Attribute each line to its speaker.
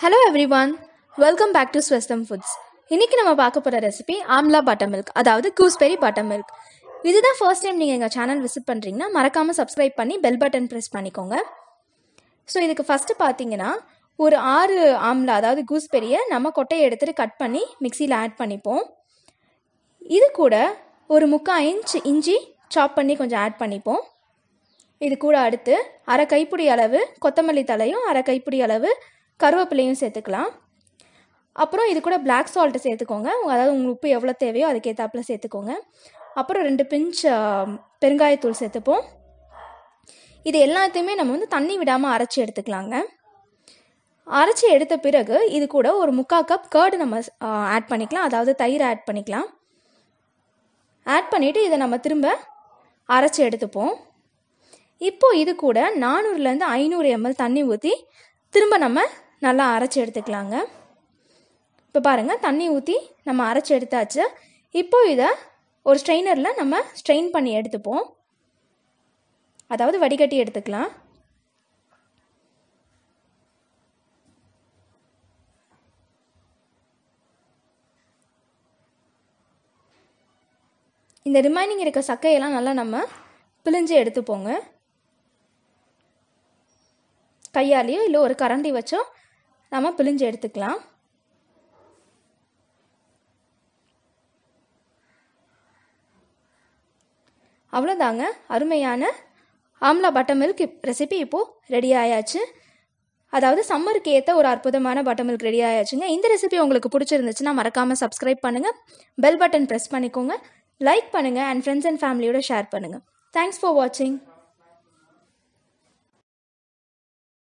Speaker 1: hello everyone welcome back to ஸ்வெஸ்டம் foods இன்றைக்கி நம்ம பார்க்க போகிற ரெசிபி ஆம்லா பட்டர் மில்க் அதாவது கூஸ்பெரி பட்டர் மில்க் இதுதான் ஃபர்ஸ்ட் டைம் நீங்கள் எங்கள் சேனல் விசிட் பண்ணுறீங்கன்னா மறக்காமல் சப்ஸ்கிரைப் பண்ணி பெல் பட்டன் ப்ரெஸ் பண்ணிக்கோங்க ஸோ இதுக்கு ஃபஸ்ட்டு பார்த்தீங்கன்னா ஒரு ஆறு ஆம்லா அதாவது கூஸ்பெரியை நம்ம கொட்டையை எடுத்துகிட்டு கட் பண்ணி மிக்சியில் ஆட் பண்ணிப்போம் இது கூட ஒரு முக்கால் இன்ச் இஞ்சி சாப் பண்ணி கொஞ்சம் ஆட் பண்ணிப்போம் இது கூட அடுத்து அரை கைப்பிடி அளவு கொத்தமல்லி தலையும் அரை கைப்பிடி அளவு கருவேப்பிலையும் சேர்த்துக்கலாம் அப்புறம் இது கூட பிளாக் சால்ட்டு சேர்த்துக்கோங்க அதாவது உங்கள் உப்பு எவ்வளோ தேவையோ அதுக்கேற்றாப்புல சேர்த்துக்கோங்க அப்புறம் ரெண்டு பிஞ்ச் பெருங்காயத்தூள் சேர்த்துப்போம் இது எல்லாத்தையுமே நம்ம வந்து தண்ணி விடாமல் அரைச்சி எடுத்துக்கலாங்க அரைச்சி எடுத்த பிறகு இது கூட ஒரு முக்கால் கப் கேர்டு நம்ம ஆட் பண்ணிக்கலாம் அதாவது தயிர் ஆட் பண்ணிக்கலாம் ஆட் பண்ணிவிட்டு இதை நம்ம திரும்ப அரைச்சி எடுத்துப்போம் இப்போது இது கூட நானூறுலேருந்து ஐநூறு எம்எல் தண்ணி ஊற்றி திரும்ப நம்ம நல்லா அரைச்சி எடுத்துக்கலாங்க இப்போ பாருங்கள் தண்ணி ஊற்றி நம்ம அரைச்சி எடுத்தாச்சு இப்போ இதை ஒரு ஸ்ட்ரெயினரில் நம்ம ஸ்ட்ரெயின் பண்ணி எடுத்துப்போம் அதாவது வடிகட்டி எடுத்துக்கலாம் இந்த ரிமைனிங் இருக்க சக்கையெல்லாம் நல்லா நம்ம பிழிஞ்சு எடுத்துப்போங்க கையாலேயோ இல்லை ஒரு கரண்டி வச்சோ நம்ம பிழிஞ்சு எடுத்துக்கலாம் அவ்வளோதாங்க அருமையான ஆம்லா பட்டர் மில்க் ரெசிபி இப்போது ரெடி ஆயாச்சு அதாவது சம்மருக்கு ஏற்ற ஒரு அற்புதமான பட்டர் மில்க் ரெடி ஆயாச்சுங்க இந்த ரெசிபி உங்களுக்கு பிடிச்சிருந்துச்சுன்னா மறக்காமல் சப்ஸ்கிரைப் பண்ணுங்கள் பெல் பட்டன் ப்ரெஸ் பண்ணிக்கோங்க லைக் பண்ணுங்கள் அண்ட் ஃப்ரெண்ட்ஸ் அண்ட் ஃபேமிலியோட ஷேர் பண்ணுங்கள் தேங்க்ஸ் ஃபார் வாட்சிங்